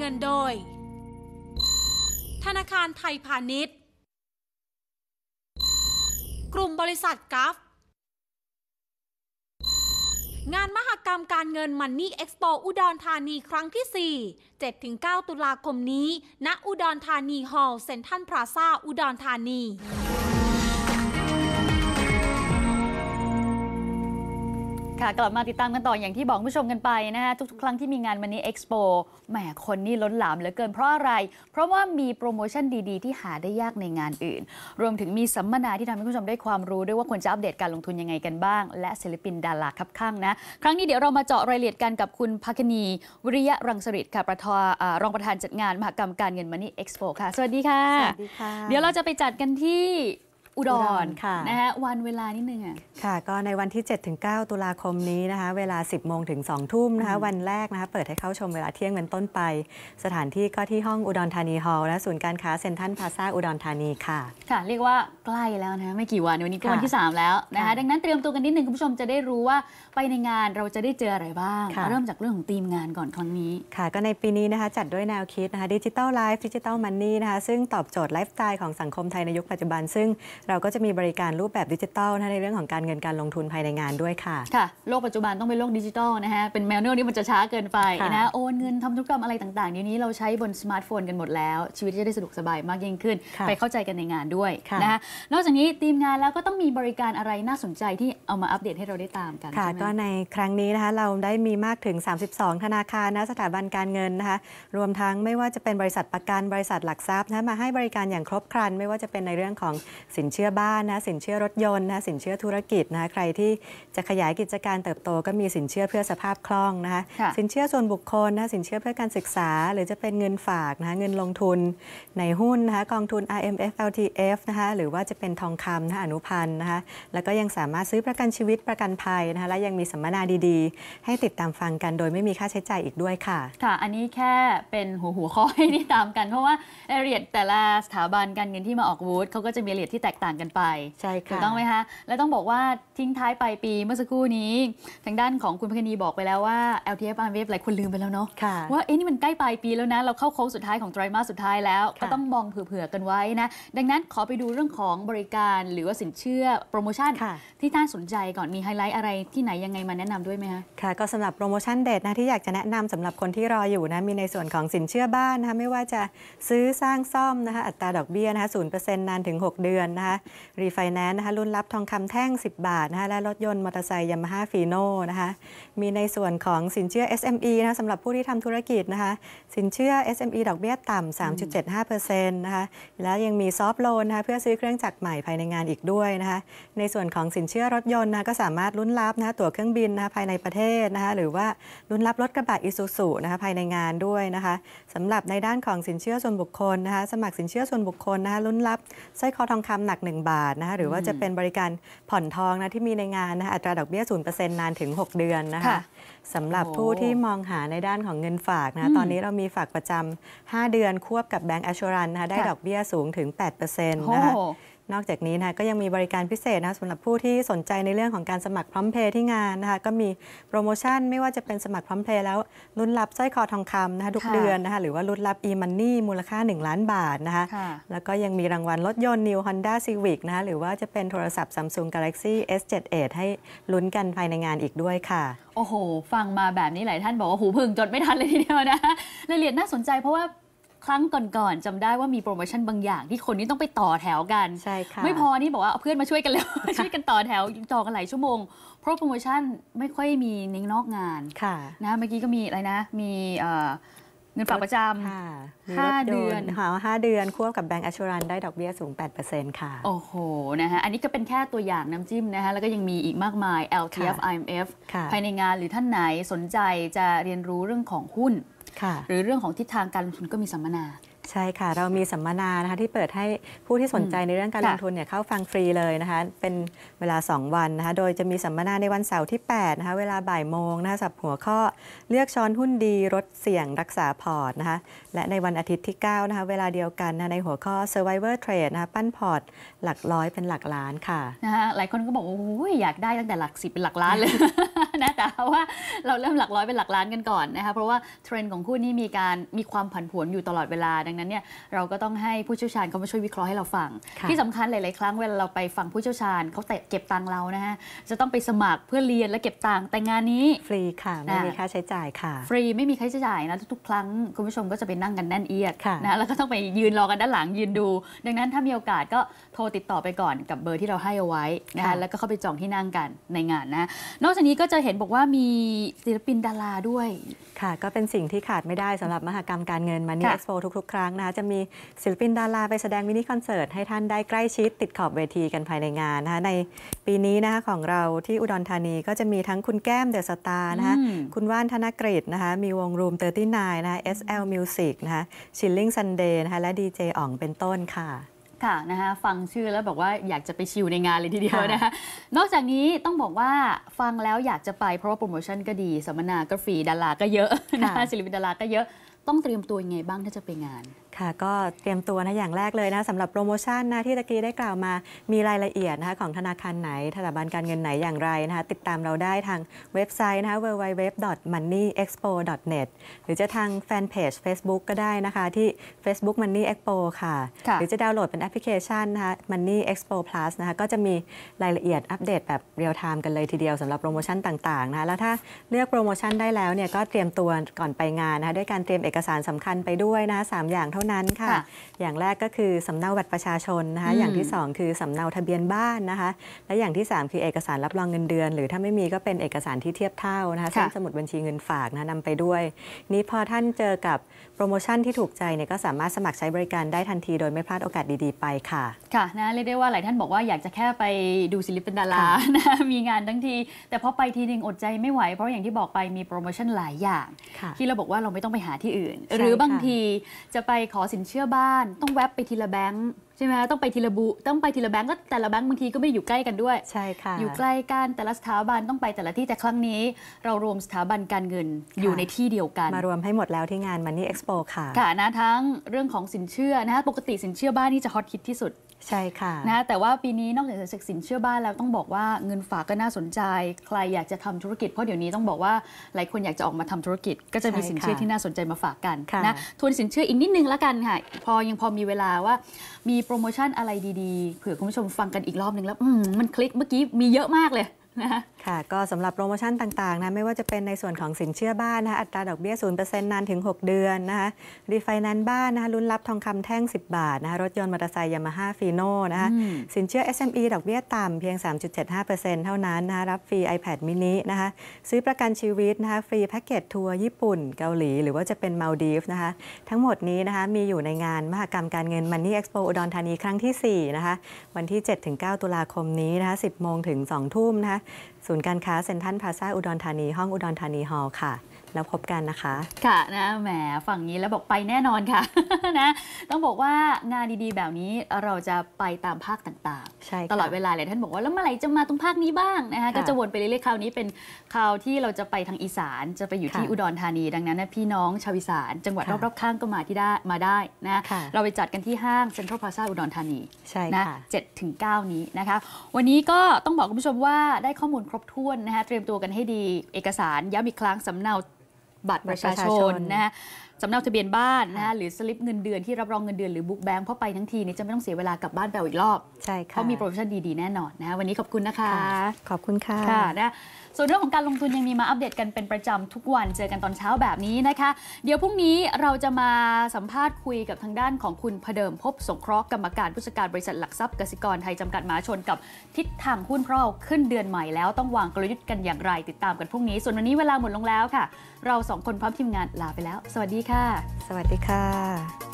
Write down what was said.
งินโดยธนาคารไทยพาณิชย์ กลุ่มบริษัทกัฟงานมหกรรมการเงินมันนี่เอ็กซ์โปอุดรธานีครั้งที่ 4 7-9 ตุลาคมนี้ ณอุดรธานีฮอลล์เซ็นทรัลพราซาอุดรธานีค่ะกลับมาติดตามกันต่ออย่างที่บอกผู้ชมกันไปนะคะทุก ๆ ครั้งที่มีงานมันนี้เอ็กซ์โปแหมคนนี่ล้นหลามเหลือเกินเพราะอะไร เพราะว่ามีโปรโมชั่นดี ๆ ที่หาได้ยากในงานอื่น รวมถึงมีสัมมนาที่ทำให้ผู้ชมได้ความรู้ด้วยว่าควรจะอัปเดตการลงทุนยังไงกันบ้าง และศิลปินดาราคับข้างนะ ครั้งนี้เดี๋ยวเรามาเจาะรายละเอียดกันกับคุณภคณีวิริยะรังสฤทธิ์ค่ะประธานรองประธานจัดงานมหกรรมการเงินมันนี่เอ็กซ์โปค่ะสวัสดีค่ะ สวัสดีค่ะ เดี๋ยวเราจะไปจัดกันที่อุดรค่ะนะฮะวันเวลานิดนึงอ่ะค่ะก็ในวันที่ 7-9 ตุลาคมนี้นะคะเวลา 10 โมงถึง 2 ทุ่มนะคะวันแรกนะคะเปิดให้เข้าชมเวลาเที่ยงเป็นต้นไป สถานที่ก็ที่ห้องอุดรธานีฮอลล์และศูนย์การค้าเซ็นทรัลพาซาอุดรธานีค่ะ ค่ะเรียกว่าใกล้แล้วนะไม่กี่วัน วันนี้ก็วันที่ 3 แล้วนะคะดังนั้นเตรียมตัวกันนิดนึงคุณผู้ชมจะได้รู้ว่าไปในงานเราจะได้เจออะไรบ้างเริ่มจากเรื่องของธีมงานก่อนครั้งนี้ค่ะ ก็ในปีนี้นะคะจัดด้วยแนวคิดนะคะดิจิตอลไลฟ์ดิจิตอลมันนี่นะคะซึ่งตอบโจทย์ไลฟ์สไตล์ของสังคมไทยในยุคปัจจุบัน ซึ่งเราก็จะมีบริการรูปแบบดิจิทัลในเรื่องของการเงินการลงทุนภายในงานด้วยค่ะ ค่ะ โลกปัจจุบันต้องเป็นโลกดิจิตอลนะฮะเป็นแมนอวลนี่มันจะช้าเกินไปนะโอนเงินทำธุรกรรมอะไรต่างๆเดี๋ยวนี้เราใช้บนสมาร์ทโฟนกันหมดแล้ว ชีวิตจะได้สะดวกสบายมากยิ่งขึ้น ไปเข้าใจกันในงานด้วยนะคะนอกจากนี้ทีมงานแล้วก็ต้องมีบริการอะไรน่าสนใจที่เอามาอัปเดตให้เราได้ตามกัน ค่ะ ก็ในครั้งนี้นะคะเราได้มีมากถึง 32ธนาคารนะสถาบันการเงินนะคะรวมทั้งไม่ว่าจะเป็นบริษัทประกันบริษัทหลักทรัพย์นะมาให้บริการอย่างครบครันไม่ว่าจะเป็นในเรื่องของสินเชื่อบ้านนะสินเชื่อรถยนต์นะสินเชื่อธุรกิจนะใครที่จะขยายกิจการเติบโต ก็มีสินเชื่อเพื่อสภาพคล่องนะคะสินเชื่อส่วนบุคคลนะสินเชื่อเพื่อการศึกษา หรือจะเป็นเงินฝากนะเงินลงทุน ในหุ้นนะคะกองทุน IMF LTF นะคะหรือว่าจะเป็นทองคำนะอนุพันธ์นะคะแล้วก็ยังสามารถซื้อประกันชีวิตประกันภัยนะคะและยังมีสัมมนาดีๆ ให้ติดตามฟังกันโดยไม่มีค่าใช้จ่ายอีกด้วยค่ะค่ะ อันนี้แค่เป็นหัวหัวข้อให้ติดตามกัน เพราะว่ารายละเอียด แต่ละสถาบันการเงินที่มาออกวูดเขาก็จะมีรายละเอียดที่แตกต่างกันไป ใช่ค่ะถูกต้องไหมคะและต้องบอกว่าทิ้งท้ายไปปีเมื่อสักครู่นี้ ทางด้านของคุณพคณีบอกไปแล้วว่า LTF ันเ v ฟหลายคนลืมไปแล้วเนาะว่าเอ๊ะนี่มันใกล้ปลายปีแล้วนะ เราเข้าโค้งสุดท้ายของไตรมาสสุดท้ายแล้ว ก็ต้องมองเผื่อๆกันไว้นะ ดังนั้นขอไปดูเรื่องของบริการหรือว่าสินเชื่อโปรโมชั่น ที่ท่านสนใจก่อนมีไฮไลท์อะไรที่ไหนยังไงมาแนะนำด้วยไหมคะค่ะก็สำหรับโปรโมชั่นเด็ดนะที่อยากจะแนะนำสำหรับคนที่รออยู่นะ มีในส่วนของสินเชื่อบ้านนะคะไม่ว่าจะซื้อสร้างซ่อมนะคะอัตราดอกเบี้ยนะคะศูนย์เปอร์เซ็นต์นานถึง 6 เดือนนะคะะรีไฟแนนซ์นะคะรุ่นรับทองคำแท่ง 10 บาทนะคะและรถยนต์ มอเตอร์ไซค์ยามาฮ่าฟีโน่นะคะมีในส่วนของสินเชื่อ SME นะคะสำหรับผู้ที่ทำธุรกิจนะคะสินเชื่อ SME ดอกเบี้ยต่ำ3.75%นะคะแล้วยังมีซอฟท์โลนนะคะเพื่อซื้อเครื่องจักรใหม่ภายในงานอีกด้วยนะคะในส่วนของสินเชื่อรถยนต์นะก็สามารถรุ่นรับนะคะตั๋วเครื่องบินนะคะภายในประเทศนะคะหรือว่ารุ่นรับรถกระบะอิซูซูนะคะภายในงานด้วยนะคะสำหรับในด้านของสินเชื่อส่วนบุคคลนะคะสมัครสินเชื่อส่วนบุคคลนะคะรุ่นรับสร้อยคอทองคำหนัก1 บาทนะคะหรือว่าจะเป็นบริการผ่อนทองนะที่มีในงานนะคะอัตราดอกเบี้ย 0%นานถึง 6 เดือนนะคะสำหรับผู้ที่มองหาในด้านของเงินฝากนะตอนนี้เรามีฝากประจำ5เดือนควบกับแบงก์อัชรันนะคะได้ดอกเบี้ยสูงถึง8%นะคะนอกจากนี้นะก็ยังมีบริการพิเศษนะสำหรับผู้ที่สนใจในเรื่องของการสมัครพร้อมเพย์ที่งานนะคะก็มีโปรโมชั่นไม่ว่าจะเป็นสมัครพร้อมเพย์แล้ว รุ่นรับสร้อยคอทองคำนะคะทุกเดือนนะคะหรือว่ารุ่นรับ e-money มูลค่า 1 ล้านบาทนะคะแล้วก็ยังมีรางวัลรถยนต์ New Honda Civic นะคะหรือว่าจะเป็นโทรศัพท์ Samsung Galaxy S7 e ให้ลุ้นกันภายในงานอีกด้วยค่ะโอ้โหฟังมาแบบนี้หลายท่านบอกว่าหูพึ่งจดไม่ทันเลยทีเดียวนะรายละเอียดน่าสนใจเพราะว่าครั้งก่อนๆจำได้ว่ามีโปรโมชั่นบางอย่าง ที่คนนี้ต้องไปต่อแถวกัน ใช่ค่ะ ไม่พอนี่บอกว่าเพื่อนมาช่วยกันแล้วช่วยกันต่อแถวต่อกันหลายชั่วโมง เพราะโปรโมชั่นไม่ค่อยมีในนอกงานค่ะนะเมื่อกี้ก็มีอะไรนะ มีเงินฝากประจำห้าเดือนค่ห้าเดือนควบกับแบงก์อัชรันได้ดอกเบี้ยสูง 8%ค่ะโอ้โหนะคะอันนี้ก็เป็นแค่ตัวอย่างน้ำจิ้มนะคะแล้วก็ยังมีอีกมากมาย LTF IMF ภายในงานหรือท่านไหนสนใจจะเรียนรู้เรื่องของหุ้นหรือเรื่องของทิศทางการลงทุนก็มีสัมมนาใช่ค่ะ เรามีสัมมนานะคะที่เปิดให้ผู้ที่สนใจในเรื่องการลงทุนเนี่ยเข้าฟังฟรีเลยนะคะเป็นเวลา 2 วันนะคะโดยจะมีสัมมนาในวันเสาร์ที่ 8 นะคะเวลาบ่ายโมงนะคะสับหัวข้อเลือกช้อนหุ้นดีลดเสี่ยงรักษาพอร์ตนะคะและในวันอาทิตย์ที่ 9 นะคะเวลาเดียวกันนะ ในหัวข้อ survivor trade นะคะปั้นพอร์ตหลักร้อยเป็นหลักล้านค่ะนะคะหลายคนก็บอกโอ้ยอยากได้ตั้งแต่หลักสิบเป็นหลักล้านเลยนะแต่ว่าเราเริ่มหลักร้อยเป็นหลักล้านกันก่อนนะคะเพราะว่าเทรนด์ของหุ้นนี่มีการมีความผันผวนอยู่ตลอดเวลาดังนั้นเนี่ยเราก็ต้องให้ผู้เชี่ยวชาญเขามาช่วยวิเคราะห์ให้เราฟัง ที่สำคัญหลายๆครั้งเวลาเราไปฟังผู้เชี่ยวชาญเขาเก็บตังเรานะฮะจะต้องไปสมัครเพื่อเรียนและเก็บตังแต่งานนี้ฟรีค่ะไม่มีค่าใช้จ่ายค่ะ ฟรีไม่มีค่าใช้จ่ายนะทุกครั้งคุณผู้ชมก็จะไปนั่งกันแน่นเอียดนะแล้วก็ต้องไปยืนรอกันด้านหลังยืนดู ดังนั้นถ้ามีโอกาสก็โทรติดต่อไปก่อนกับเบอร์ที่เราให้เอาไว้นะคะแล้วก็เข้าไปจองที่นั่งกันในงานนะ นอกจากนี้ก็จะเห็นบอกว่ามีศิลปินดาราด้วยค่ะก็เป็นสิ่งที่ขาดไม่ได้สำหรับมหกรรมการเงินมันนี่เอ็กซ์โปทุกๆครั้งงนะจะมีศิลปินดาราไปแสดงมินิคอนเสิร์ต ให้ท่านได้ใกล้ชิดติดขอบเวทีกันภายในงานนะคะในปีนี้นะคะของเราที่อุดรธานีก็จะมีทั้งคุณแก้มเดอะสตาร์นะคะคุณว่านธนกฤษนะคะมีวงรูมเตอร์ตี้นายนะคะ SL Music นะคะชิลลิงซันเดย์นะคะและดีเจอ่องเป็นต้นค่ะ ค่ะนะคะฟังชื่อแล้วบอกว่าอยากจะไปชิวในงานเลยทีเดียวนะคะนอกจากนี้ต้องบอกว่าฟังแล้วอยากจะไปเพราะว่าโปรโมชั่นก็ดีสัมมนาก็ฟรีดาราก็เยอะนะคะศิลปินดาราก็เยอะต้องเตรียมตัวยังไงบ้างถ้าจะไปงานค่ะก็เตรียมตัวนะอย่างแรกเลยนะสำหรับโปรโมชั่นนะที่ตะกี้ได้กล่าวมามีรายละเอียดนะคะของธนาคารไหนสถาบันการเงินไหนอย่างไรนะคะติดตามเราได้ทางเว็บไซต์นะคะ www.moneyexpo.net หรือจะทางแฟนเพจ Facebook ก็ได้นะคะที่ Facebook Money Expo ค่ะ หรือจะดาวน์โหลดเป็นแอปพลิเคชันนะคะ Money Expo Plus นะคะก็จะมีรายละเอียดอัปเดตแบบเรียลไทม์กันเลยทีเดียวสำหรับโปรโมชั่นต่างๆนะคะแล้วถ้าเลือกโปรโมชั่นได้แล้วเนี่ยก็เตรียมตัวก่อนไปงานนะคะด้วยการเตรียมเอกสารสำคัญไปด้วยนะสามอย่างเท่าท่านั้นค่ะ อย่างแรกก็คือ สำเนาบัตรประชาชนนะคะ อย่างที่ 2 คือ สำเนาทะเบียนบ้านนะคะ และอย่างที่ 3 คือเอกสารรับรองเงินเดือน หรือถ้าไม่มีก็เป็นเอกสารที่เทียบเท่านะคะเช่นสมุดบัญชีเงินฝากนะนำไปด้วย นี้พอท่านเจอกับโปรโมชั่นที่ถูกใจเนี่ยก็สามารถสมัครใช้บริการได้ทันทีโดยไม่พลาดโอกาสดีๆ ไปค่ะ ค่ะ นะ เรียกได้ว่าหลายท่านบอกว่าอยากจะแค่ไปดูศิลปินดารานะมีงานทั้งที แต่พอไปทีนึงอดใจไม่ไหว เพราะอย่างที่บอกไปมีโปรโมชั่นหลายอย่าง ที่เราบอกว่าเราไม่ต้องไปหาที่อื่น หรือบางทีจะไปขอสินเชื่อบ้าน ต้องแวบไปทีละแบงค์ช่ไหมต้องไปทีละบุต้องไปทีละแบงก์ก็แต่ละแบงก์บางทีก็ไม่อยู่ใกล้กันด้วยใช่ค่ะอยู่ใกล้กันแต่ละสถาบันต้องไปแต่ละที่แต่ครั้งนี้เรารวมสถาบันการเงินอยู่ในที่เดียวกันมารวมให้หมดแล้วที่งาน Money Expo ค่ะค่ะนะทั้งเรื่องของสินเชื่อนะฮะปกติสินเชื่อบ้านนี่จะฮอตคิดที่สุดใช่ค่ะนะแต่ว่าปีนี้นอกจากจะสินเชื่อบ้านแล้วต้องบอกว่าเงินฝากก็น่าสนใจ ใครอยากจะทำธุรกิจเพราะเดี๋ยวนี้ต้องบอกว่า หลายคนอยากจะออกมาทำธุรกิจก็จะมีสินเชื่อที่น่าสนใจมาฝากกันนะทวนสินเชื่ออีกนิดนึงลวกันค่ะพอยังพอมีเวลาว่ามีโปรโมชั่นอะไรดี ๆเผื่อคุณผู้ชมฟังกันอีกรอบนึงแล้วมมันคลิกเมื่อกี้มีเยอะมากเลยนะค่ะ ก็สำหรับโปรโมชั่นต่างๆนะไม่ว่าจะเป็นในส่วนของสินเชื่อบ้านนะคะอัตราดอกเบี้ยศูนนาน ถึง 6 เดือนนะคะรีไฟแนนซ์บ้านนะคะลุ้นรับทองคำแท่ง 10 บาทนะคะรถยนต์มอเตอร์ไซค์ยามาฮ่าฟีโน่นะคะสินเชื่อ SME ดอกเบี้ยต่ำเพียง 3.75%เท่านั้นนะคะรับฟรี iPad mini นะคะซื้อประกันชีวิตนะคะฟรีแพ็กเกจทัวร์ญี่ปุ่นเกาหลี หรือว่าจะเป็นมาลดีฟนะคะ ทั้งหมดนี้นะคะมีอยู่ในงานมหกรรมการเงินมันนี่เอ็กซ์โปอุดรธานีครั้งที่4นะคะวันที่ 7-9 ตุลาคมนี้นะคะ10โมงถึง2ทุ่มนะคะศูนย์การค้า เซ็นทรัลพาซาอุดรธานี ห้องอุดรธานีฮอลล์ค่ะแล้วพบกันนะคะค่ะนะแหมฝั่งนี้แล้วบอกไปแน่นอนค่ะนะต้องบอกว่างานดีๆ แบบนี้เราจะไปตามภาคต่างๆใช่ตลอดเวลาเลยท่านบอกว่าแล้วเมื่อไหร่จะมาตรงภาคนี้บ้างนะคะก็จะวนไปเรื่อยๆคราวนี้เป็นคราวที่เราจะไปทางอีสานจะไปอยู่ที่อุดรธานี ดังนั้นพี่น้องชาวอีสานจังหวัดรอบๆข้างก็มาที่ได้มาได้นะเราไปจัดกันที่ห้างเซ็นทรัลพลาซ่าอุดรธานีใช่นะเจ็ดถึงเก้านี้นะคะ วันนี้ก็ต้องบอกคุณผู้ชมว่าได้ข้อมูลครบถ้วนนะคะเตรียมตัวกันให้ดีเอกสารย้ำอีกครั้งสำเนาบัตรประชาชนนะฮะสำเนาทะเบียนบ้านนะหรือสลิปเงินเดือน ที่รับรองเงินเดือน หรือบุ๊กแบงค์เพราะไปทั้งทีนี่จะไม่ต้องเสียเวลากลับบ้านไปอีกรอบ ใช่ค่ะเขามีโปรโมชั่นดีๆแน่นอนนะวันนี้ขอบคุณนะคะ ขอบคุณค่ะค่ะนะส่วนเรื่องของการลงทุนยังมีมาอัปเดตกันเป็นประจำทุกวันเจอกันตอนเช้าแบบนี้นะคะ เดี๋ยวพรุ่งนี้เราจะมาสัมภาษณ์คุยกับทางด้านของคุณพเดิมพบสงเคราะห์กรรมการผู้จัดการบริษัทหลักทรัพย์กสิกรไทยจำกัดมหาชนกับทิศทางหุ้นเพราะขึ้นเดือนใหม่ แล้วต้องวางกลยุทธ์กันอย่างไรติดตามกันพรุ่งนี้ ส่วนวันนี้เวลาหมดลงแล้วค่ะ เราสองคนพร้อมทีมงานลาไปแล้วสวัสดีค่ะค่ะสวัสดีค่ะ